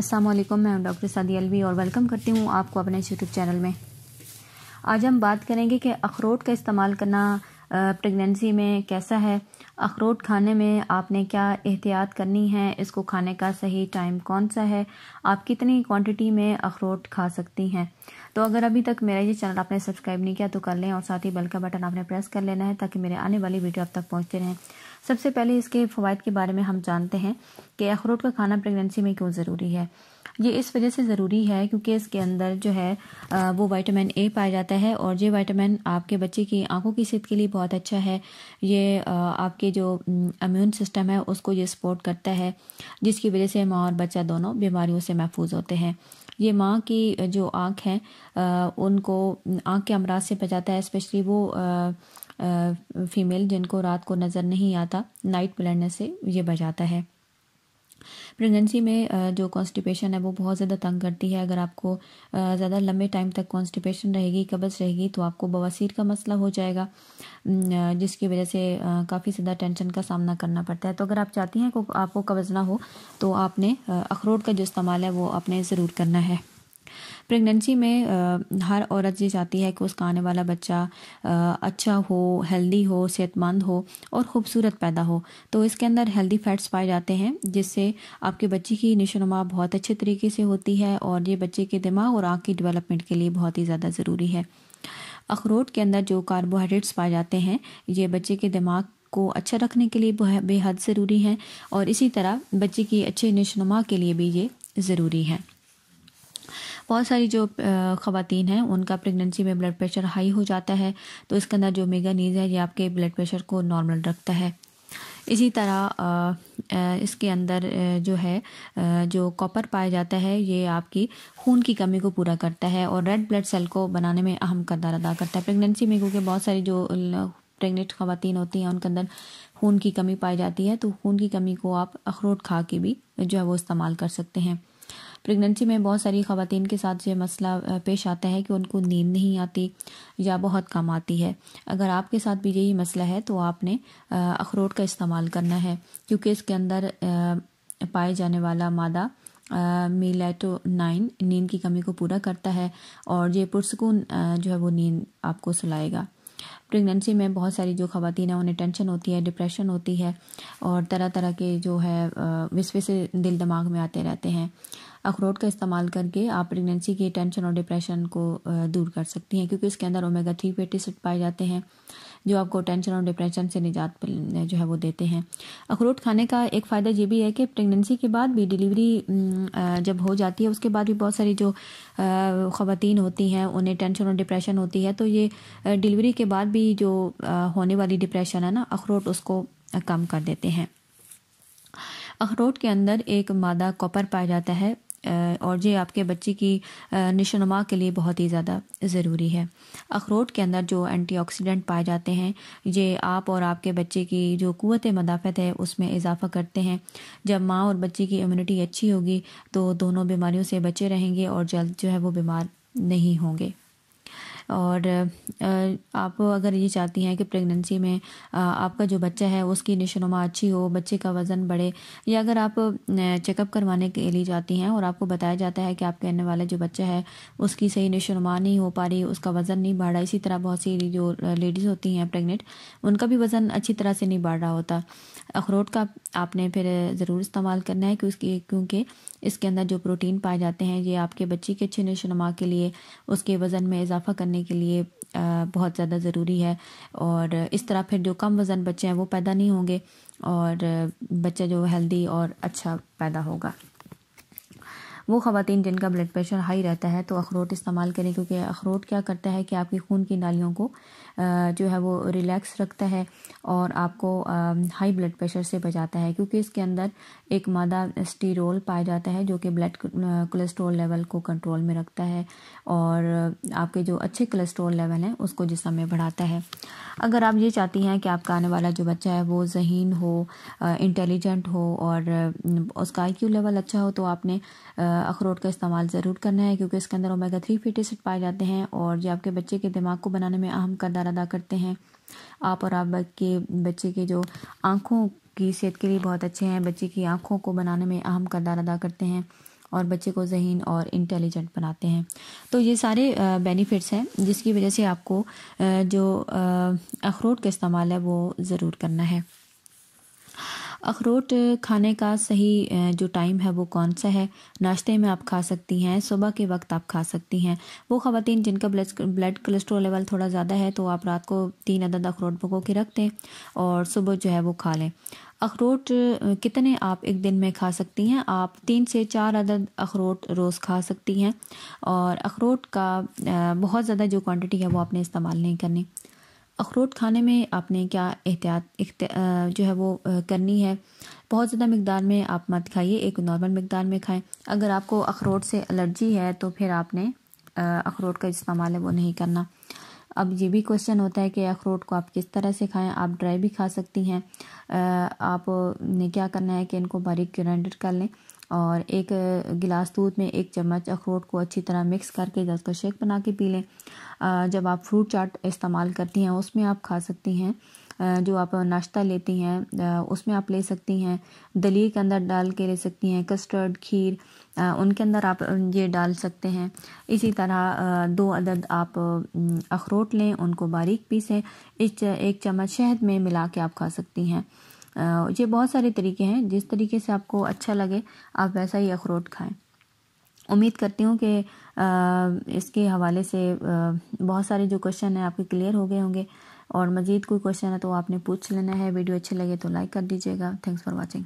वालेकुम मैं डॉक्टर सादी अलवी और वेलकम करती हूँ आपको अपने यूट्यूब चैनल में आज हम बात करेंगे कि अखरोट का इस्तेमाल करना प्रेगनेंसी में कैसा है अखरोट खाने में आपने क्या एहतियात करनी है इसको खाने का सही टाइम कौन सा है आप कितनी क्वांटिटी में अखरोट खा सकती हैं तो अगर अभी तक मेरा ये चैनल आपने सब्सक्राइब नहीं किया तो कर लें और साथ ही बेल का बटन आपने प्रेस कर लेना है ताकि मेरे आने वाली वीडियो आप तक पहुँचते रहें सबसे पहले इसके फ़वाद के बारे में हम जानते हैं कि अखरोट का खाना प्रेगनेंसी में क्यों ज़रूरी है ये इस वजह से ज़रूरी है क्योंकि इसके अंदर जो है वो वाइटामिन ए पाया जाता है और ये वाइटामिन आपके बच्चे की आंखों की सेहत के लिए बहुत अच्छा है ये आपके जो इम्यून सिस्टम है उसको ये सपोर्ट करता है जिसकी वजह से माँ और बच्चा दोनों बीमारियों से महफूज होते हैं ये माँ की जो आँख है उनको आँख के अमराज से बचाता है स्पेशली वो फीमेल जिनको रात को नज़र नहीं आता नाइट ब्लाइंडनेस से ये बचाता है प्रेगनेंसी में जो कॉन्स्टिपेशन है वो बहुत ज़्यादा तंग करती है अगर आपको ज़्यादा लंबे टाइम तक कॉन्स्टिपेशन रहेगी कब्ज़ रहेगी तो आपको बवासीर का मसला हो जाएगा जिसकी वजह से काफ़ी ज़्यादा टेंशन का सामना करना पड़ता है तो अगर आप चाहती हैं आपको कब्ज़ ना हो तो आपने अखरोट का जो इस्तेमाल है वो आपने ज़रूर करना है प्रेगनेंसी में हर औरत ये चाहती है कि उसका आने वाला बच्चा अच्छा हो हेल्दी हो सेहतमंद हो और ख़ूबसूरत पैदा हो तो इसके अंदर हेल्दी फैट्स पाए जाते हैं जिससे आपके बच्चे की निशोनुमा बहुत अच्छे तरीके से होती है और ये बच्चे के दिमाग और आँख की डेवलपमेंट के लिए बहुत ही ज़्यादा ज़रूरी है अखरोट के अंदर जो कार्बोहाइड्रेट्स पाए जाते हैं ये बच्चे के दिमाग को अच्छा रखने के लिए बेहद ज़रूरी हैं और इसी तरह बच्चे की अच्छे नशोनुमा के लिए भी ये ज़रूरी है बहुत सारी जो ख़वान हैं उनका प्रेगनेंसी में ब्लड प्रेशर हाई हो जाता है तो इसके अंदर जो मेगा नीज है ये आपके ब्लड प्रेशर को नॉर्मल रखता है इसी तरह इसके अंदर जो है जो कॉपर पाया जाता है ये आपकी खून की कमी को पूरा करता है और रेड ब्लड सेल को बनाने में अहम करदार अदा करता है प्रेगनेंसी में क्योंकि बहुत सारी जो प्रेगनेंट खातन होती हैं उनके अंदर खून की कमी पाई जाती है तो खून की कमी को आप अखरोट खा के भी जो है वो इस्तेमाल कर सकते हैं प्रेगनेंसी में बहुत सारी ख़वान के साथ ये मसला पेश आता है कि उनको नींद नहीं आती या बहुत कम आती है अगर आपके साथ भी यही मसला है तो आपने अखरोट का इस्तेमाल करना है क्योंकि इसके अंदर पाए जाने वाला मादा मिलेटो नाइन नींद की कमी को पूरा करता है और ये पुरसकून जो है वो नींद आपको सुलाएगा प्रेगनेंसी में बहुत सारी जो खातन हैं उन्हें टेंशन होती है डिप्रेशन होती है और तरह तरह के जो है विस्वे से दिल दिमाग में आते रहते हैं अखरोट का इस्तेमाल करके आप प्रेगनेंसी की टेंशन और डिप्रेशन को दूर कर सकती हैं क्योंकि इसके अंदर ओमेगा थ्री फैटी पाए जाते हैं जो आपको टेंशन और डिप्रेशन से निजात जो है वो देते हैं अखरोट खाने का एक फ़ायदा ये भी है कि प्रेगनेंसी के बाद भी डिलीवरी जब हो जाती है उसके बाद भी बहुत सारी जो ख़वान होती हैं उन्हें टेंशन और डिप्रेशन होती है तो ये डिलीवरी के बाद भी जो होने वाली डिप्रेशन है ना अखरोट उसको कम कर देते हैं अखरोट के अंदर एक मादा कॉपर पाया जाता है और ये आपके बच्चे की निशनुमा के लिए बहुत ही ज़्यादा ज़रूरी है अखरोट के अंदर जो एंटीऑक्सीडेंट पाए जाते हैं ये आप और आपके बच्चे की जो क़वत मदाफ़त है उसमें इजाफ़ा करते हैं जब माँ और बच्चे की इम्यूनिटी अच्छी होगी तो दोनों बीमारियों से बचे रहेंगे और जल्द जो है वो बीमार नहीं होंगे और आप अगर ये चाहती हैं कि प्रेगनेंसी में आपका जो बच्चा है उसकी निशोनुमा अच्छी हो बच्चे का वज़न बढ़े या अगर आप चेकअप करवाने के लिए जाती हैं और आपको बताया जाता है कि आपके आने वाला जो बच्चा है उसकी सही निशोनुमा नहीं हो पा रही उसका वज़न नहीं बढ़ा इसी तरह बहुत सी जो लेडीज़ होती हैं प्रेगनेंट उनका भी वज़न अच्छी तरह से नहीं बढ़ रहा होता अखरोट का आपने फिर ज़रूर इस्तेमाल करना है कि उसकी क्योंकि इसके अंदर जो प्रोटीन पाए जाते हैं ये आपके बच्चे के अच्छे नशोनमा के लिए उसके वज़न में इजाफा करने के लिए बहुत ज़्यादा ज़रूरी है और इस तरह फिर जो कम वज़न बच्चे हैं वो पैदा नहीं होंगे और बच्चा जो हेल्दी और अच्छा पैदा होगा वो खातन जिनका ब्लड प्रेशर हाई रहता है तो अखरोट इस्तेमाल करें क्योंकि अखरोट क्या करता है कि आपकी खून की नालियों को जो है वो रिलैक्स रखता है और आपको हाई ब्लड प्रेशर से बचाता है क्योंकि इसके अंदर एक मादा स्टीरोल पाया जाता है जो कि ब्लड कोलेस्ट्रॉल लेवल को कंट्रोल में रखता है और आपके जो अच्छे कोलेस्ट्रॉल लेवल हैं उसको जिसम में बढ़ाता है अगर आप ये चाहती हैं कि आपका आने वाला जो बच्चा है वो जहीन हो इंटेलिजेंट हो और उसका आई लेवल अच्छा हो तो आपने अखरोट का इस्तेमाल ज़रूर करना है क्योंकि इसके अंदर ओमेगा थ्री फैटी एसिड पाए जाते हैं और जो आपके बच्चे के दिमाग को बनाने में अहम करदार अदा करते हैं आप और आपके बच्चे के जो आँखों की सेहत के लिए बहुत अच्छे हैं बच्चे की आँखों को बनाने में अहम करदार अदा करते हैं और बच्चे को जहन और इंटेलिजेंट बनाते हैं तो ये सारे बेनिफिट्स हैं जिसकी वजह से आपको जो अखरोट का इस्तेमाल है वो ज़रूर करना है अखरोट खाने का सही जो टाइम है वो कौन सा है नाश्ते में आप खा सकती हैं सुबह के वक्त आप खा सकती हैं वो ख़वान जिनका ब्लड ब्लड कोलेस्ट्रोल लेवल थोड़ा ज़्यादा है तो आप रात को तीन अदद अखरोट भगो के रख दें और सुबह जो है वो खा लें अखरोट कितने आप एक दिन में खा सकती हैं आप तीन से चार अदद अखरोट रोज़ खा सकती हैं और अखरोट का बहुत ज़्यादा जो क्वांटिटी है वो आपने इस्तेमाल नहीं करनी अखरोट खाने में आपने क्या एहतियात जो है वो करनी है बहुत ज़्यादा मकदार में आप मत खाइए एक नॉर्मल मकदार में खाएं अगर आपको अखरोट से एलर्जी है तो फिर आपने अखरोट का इस्तेमाल है वो नहीं करना अब ये भी क्वेश्चन होता है कि अखरोट को आप किस तरह से खाएं आप ड्राई भी खा सकती हैं आप ने क्या करना है कि इनको बारीक ग्राइंडर कर लें और एक गिलास दूध में एक चम्मच अखरोट को अच्छी तरह मिक्स करके जल का शेक बना के पी लें जब आप फ्रूट चाट इस्तेमाल करती हैं उसमें आप खा सकती हैं जो आप नाश्ता लेती हैं उसमें आप ले सकती हैं दलीर के अंदर डाल के ले सकती हैं कस्टर्ड खीर उनके अंदर आप ये डाल सकते हैं इसी तरह दो अदद आप अखरोट लें उनको बारीक पीसें इस एक चम्मच शहद में मिला के आप खा सकती हैं ये बहुत सारे तरीके हैं जिस तरीके से आपको अच्छा लगे आप वैसा ही अखरोट खाएं उम्मीद करती हूँ कि इसके हवाले से बहुत सारे जो क्वेश्चन हैं आपके क्लियर हो गए होंगे और मज़ीद कोई क्वेश्चन है तो आपने पूछ लेना है वीडियो अच्छे लगे तो लाइक कर दीजिएगा थैंक्स फॉर वॉचिंग